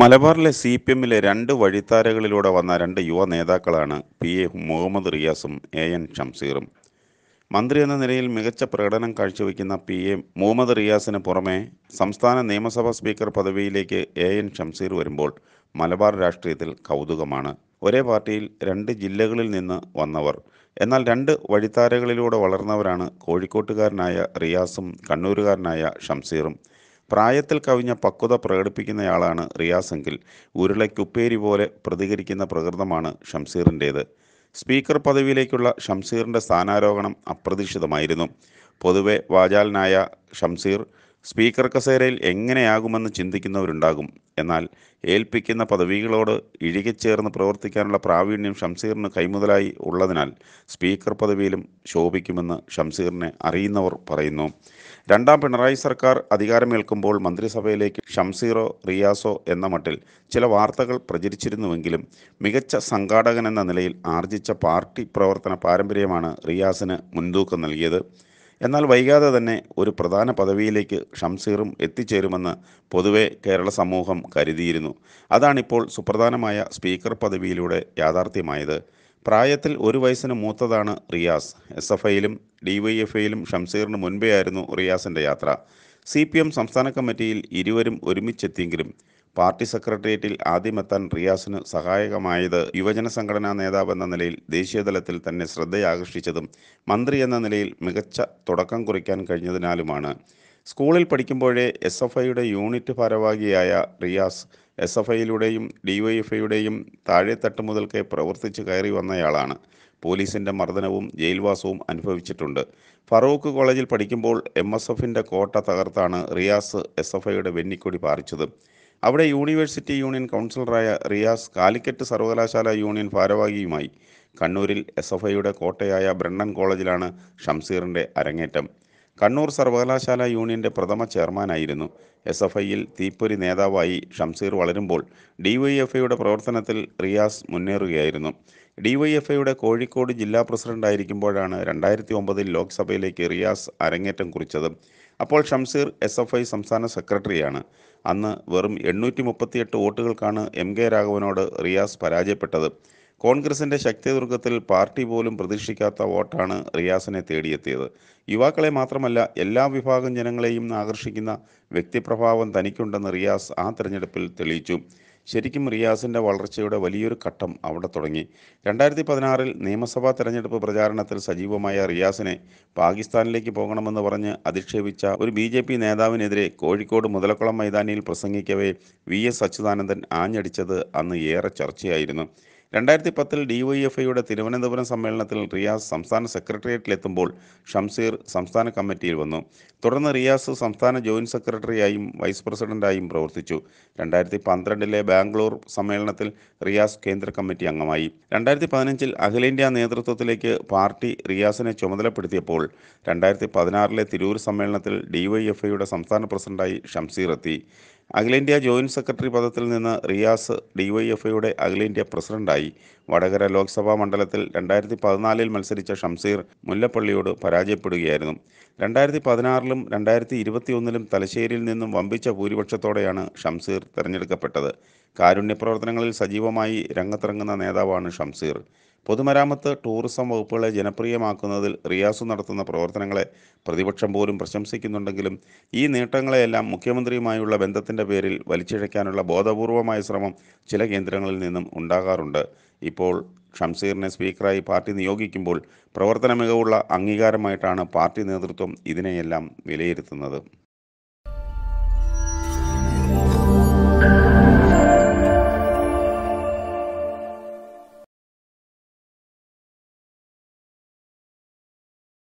മലബാറിലെ C P എമ്മിലെ രണ്ട് വഴിത്താരകളിലൂടെ വന്ന രണ്ട് യുവ നേതാക്കളാണ് പി എ മുഹമ്മദ് റിയാസും എ എൻ ഷംസീറും മന്ത്രി എന്ന നിലയിൽ മികച്ച പ്രകടനം കാഴ്ചവെക്കുന്ന പി എ മുഹമ്മദ് റിയാസിന് പുറമെ സംസ്ഥാന നിയമസഭാ സ്പീക്കർ പദവിയിലേക്ക് എ എൻ ഷംസീർ വരുമ്പോൾ മലബാർ രാഷ്ട്രീയത്തിൽ കൗതുകമാണ് ഒരേ പാർട്ടിയിൽ രണ്ട് ജില്ലകളിൽ നിന്ന് വന്നവർ എന്നാൽ രണ്ട് വഴിത്താരകളിലൂടെ വളർന്നവരാണ് കോഴിക്കോട്ടുകാരനായ റിയാസും കണ്ണൂരുകാരനായ ഷംസീറും പ്രായത്തിൽ കവിഞ്ഞ പക്വത പ്രകടിപ്പിക്കുന്നയാളാണ് റിയാസെങ്കിൽ ഉരുളയ്ക്കുപ്പേരി പോലെ പ്രതികരിക്കുന്ന പ്രകൃതമാണ് ഷംസീറിൻ്റേത് സ്പീക്കർ പദവിയിലേക്കുള്ള ഷംസീറിൻ്റെ സ്ഥാനാരോഹണം അപ്രതീക്ഷിതമായിരുന്നു പൊതുവെ വാചാലനായ ഷംസീർ സ്പീക്കർ കസേരയിൽ എങ്ങനെയാകുമെന്ന് ചിന്തിക്കുന്നവരുണ്ടാകും എന്നാൽ ഏൽപ്പിക്കുന്ന പദവികളോട് ഇഴുകിച്ചേർന്ന് പ്രവർത്തിക്കാനുള്ള പ്രാവീണ്യം ഷംസീറിന് കൈമുതലായി ഉള്ളതിനാൽ സ്പീക്കർ പദവിയിലും ശോഭിക്കുമെന്ന് ഷംസീറിനെ അറിയുന്നവർ പറയുന്നു രണ്ടാം പിണറായി സർക്കാർ അധികാരമേൽക്കുമ്പോൾ മന്ത്രിസഭയിലേക്ക് ഷംസീറോ റിയാസോ എന്ന മട്ടിൽ ചില വാർത്തകൾ പ്രചരിച്ചിരുന്നുവെങ്കിലും മികച്ച സംഘാടകൻ എന്ന നിലയിൽ ആർജിച്ച പാർട്ടി പ്രവർത്തന പാരമ്പര്യമാണ് റിയാസിന് മുൻതൂക്കം നൽകിയത് എന്നാൽ വൈകാതെ തന്നെ ഒരു പ്രധാന പദവിയിലേക്ക് ഷംസീറും എത്തിച്ചേരുമെന്ന് പൊതുവെ കേരള സമൂഹം കരുതിയിരുന്നു അതാണിപ്പോൾ സുപ്രധാനമായ സ്പീക്കർ പദവിയിലൂടെ യാഥാർത്ഥ്യമായത് പ്രായത്തിൽ ഒരു വയസ്സിന് മൂത്തതാണ് റിയാസ് എസ് എഫ് ഐയിലും ഡി വൈ എഫ് ഐയിലും ഷംസീറിന് മുൻപേ ആയിരുന്നു റിയാസിൻ്റെ യാത്ര സി പി എം സംസ്ഥാന കമ്മിറ്റിയിൽ ഇരുവരും ഒരുമിച്ചെത്തിയെങ്കിലും പാർട്ടി സെക്രട്ടേറിയറ്റിൽ ആദ്യമെത്താൻ റിയാസിന് സഹായകമായത് യുവജന സംഘടനാ നേതാവെന്ന നിലയിൽ ദേശീയതലത്തിൽ തന്നെ ശ്രദ്ധയാകർഷിച്ചതും മന്ത്രി എന്ന നിലയിൽ മികച്ച തുടക്കം കുറിക്കാൻ കഴിഞ്ഞതിനാലുമാണ് സ്കൂളിൽ പഠിക്കുമ്പോഴേ എസ് എഫ് ഐയുടെ യൂണിറ്റ് ഭാരവാഹിയായ റിയാസ് എസ് എഫ് ഐയിലൂടെയും ഡിവൈഎഫ്ഐയുടെയും താഴെത്തട്ട് മുതൽക്കേ പ്രവർത്തിച്ച് കയറി വന്നയാളാണ് പോലീസിൻ്റെ മർദ്ദനവും ജയിൽവാസവും അനുഭവിച്ചിട്ടുണ്ട് ഫറൂഖ് കോളേജിൽ പഠിക്കുമ്പോൾ എം എസ് എഫിൻ്റെ കോട്ട തകർത്താണ് റിയാസ് എസ് എഫ് ഐയുടെ വെന്നിക്കൊടി പാറിച്ചത് അവിടെ യൂണിവേഴ്സിറ്റി യൂണിയൻ കൗൺസിലറായ റിയാസ് കാലിക്കറ്റ് സർവകലാശാല യൂണിയൻ ഭാരവാഹിയുമായി കണ്ണൂരിൽ എസ് എഫ് ഐയുടെ കോട്ടയായ ബ്രണ്ണൻ കോളേജിലാണ് ഷംസീറിൻ്റെ അരങ്ങേറ്റം കണ്ണൂർ സർവകലാശാല യൂണിയന്റെ പ്രഥമ ചെയർമാനായിരുന്നു എസ് എഫ് ഐയിൽ തീപ്പൊരി നേതാവായി ഷംസീർ വളരുമ്പോൾ ഐയുടെ പ്രവർത്തനത്തിൽ റിയാസ് മുന്നേറുകയായിരുന്നു ഐയുടെ കോഴിക്കോട് ജില്ലാ പ്രസിഡന്റായിരിക്കുമ്പോഴാണ് രണ്ടായിരത്തി ഒമ്പതിൽ ലോക്സഭയിലേക്ക് റിയാസ് അരങ്ങേറ്റം കുറിച്ചത് അപ്പോൾ ഷംസീർ എസ് എഫ് ഐ സംസ്ഥാന സെക്രട്ടറിയാണ് അന്ന് വെറും എണ്ണൂറ്റി മുപ്പത്തിയെട്ട് വോട്ടുകൾക്കാണ് എം കെ രാഘവനോട് റിയാസ് പരാജയപ്പെട്ടത് കോൺഗ്രസിൻ്റെ ശക്തിദുർഗത്തിൽ പാർട്ടി പോലും പ്രതീക്ഷിക്കാത്ത വോട്ടാണ് റിയാസിനെ തേടിയെത്തിയത് യുവാക്കളെ മാത്രമല്ല എല്ലാ വിഭാഗം ജനങ്ങളെയും ആകർഷിക്കുന്ന വ്യക്തിപ്രഭാവം തനിക്കുണ്ടെന്ന് റിയാസ് ആ തെരഞ്ഞെടുപ്പിൽ തെളിയിച്ചു ശരിക്കും റിയാസിൻ്റെ വളർച്ചയുടെ വലിയൊരു ഘട്ടം അവിടെ തുടങ്ങി രണ്ടായിരത്തി പതിനാറിൽ നിയമസഭാ തെരഞ്ഞെടുപ്പ് പ്രചാരണത്തിൽ സജീവമായ റിയാസിനെ പാകിസ്ഥാനിലേക്ക് പോകണമെന്ന് പറഞ്ഞ് അധിക്ഷേപിച്ച ഒരു ബി ജെ പി നേതാവിനെതിരെ കോഴിക്കോട് മുതലക്കുളം മൈതാനിയിൽ പ്രസംഗിക്കവേ വി എസ് അച്യുതാനന്ദൻ ആഞ്ഞടിച്ചത് അന്ന് ഏറെ ചർച്ചയായിരുന്നു രണ്ടായിരത്തി പത്തിൽ ഐയുടെ തിരുവനന്തപുരം സമ്മേളനത്തിൽ റിയാസ് സംസ്ഥാന സെക്രട്ടേറിയറ്റിലെത്തുമ്പോൾ ഷംസീർ സംസ്ഥാന കമ്മിറ്റിയിൽ വന്നു തുടർന്ന് റിയാസ് സംസ്ഥാന ജോയിന്റ് സെക്രട്ടറിയായും വൈസ് പ്രസിഡന്റായും പ്രവർത്തിച്ചു രണ്ടായിരത്തി പന്ത്രണ്ടിലെ ബാംഗ്ലൂർ സമ്മേളനത്തിൽ റിയാസ് കേന്ദ്ര കമ്മിറ്റി അംഗമായി രണ്ടായിരത്തി പതിനഞ്ചിൽ അഖിലേന്ത്യാ നേതൃത്വത്തിലേക്ക് പാർട്ടി റിയാസിനെ ചുമതലപ്പെടുത്തിയപ്പോൾ രണ്ടായിരത്തി പതിനാറിലെ തിരൂർ സമ്മേളനത്തിൽ ഡിവൈഎഫ്ഐയുടെ സംസ്ഥാന പ്രസിഡന്റായി ഷംസീർ എത്തി അഖിലേന്ത്യാ ജോയിന്റ് സെക്രട്ടറി പദത്തിൽ നിന്ന് റിയാസ് ഡിവൈഎഫ്ഐയുടെ അഖിലേന്ത്യാ പ്രസിഡന്റായി വടകര ലോക്സഭാ മണ്ഡലത്തിൽ രണ്ടായിരത്തി പതിനാലിൽ മത്സരിച്ച ഷംസീർ മുല്ലപ്പള്ളിയോട് പരാജയപ്പെടുകയായിരുന്നു രണ്ടായിരത്തി പതിനാറിലും രണ്ടായിരത്തി ഇരുപത്തിയൊന്നിലും തലശ്ശേരിയിൽ നിന്നും വമ്പിച്ച ഭൂരിപക്ഷത്തോടെയാണ് ഷംസീർ തെരഞ്ഞെടുക്കപ്പെട്ടത് കാരുണ്യ പ്രവർത്തനങ്ങളിൽ സജീവമായി രംഗത്തിറങ്ങുന്ന നേതാവാണ് ഷംസീർ പൊതുമരാമത്ത് ടൂറിസം വകുപ്പുകളെ ജനപ്രിയമാക്കുന്നതിൽ റിയാസു നടത്തുന്ന പ്രവർത്തനങ്ങളെ പ്രതിപക്ഷം പോലും പ്രശംസിക്കുന്നുണ്ടെങ്കിലും ഈ നേട്ടങ്ങളെയെല്ലാം മുഖ്യമന്ത്രിയുമായുള്ള ബന്ധത്തിൻ്റെ പേരിൽ വലിച്ചിഴയ്ക്കാനുള്ള ബോധപൂർവമായ ശ്രമം ചില കേന്ദ്രങ്ങളിൽ നിന്നും ഉണ്ടാകാറുണ്ട് ഇപ്പോൾ ഷംസീറിനെ സ്പീക്കറായി പാർട്ടി നിയോഗിക്കുമ്പോൾ പ്രവർത്തന മികവുള്ള അംഗീകാരമായിട്ടാണ് പാർട്ടി നേതൃത്വം ഇതിനെയെല്ലാം വിലയിരുത്തുന്നത്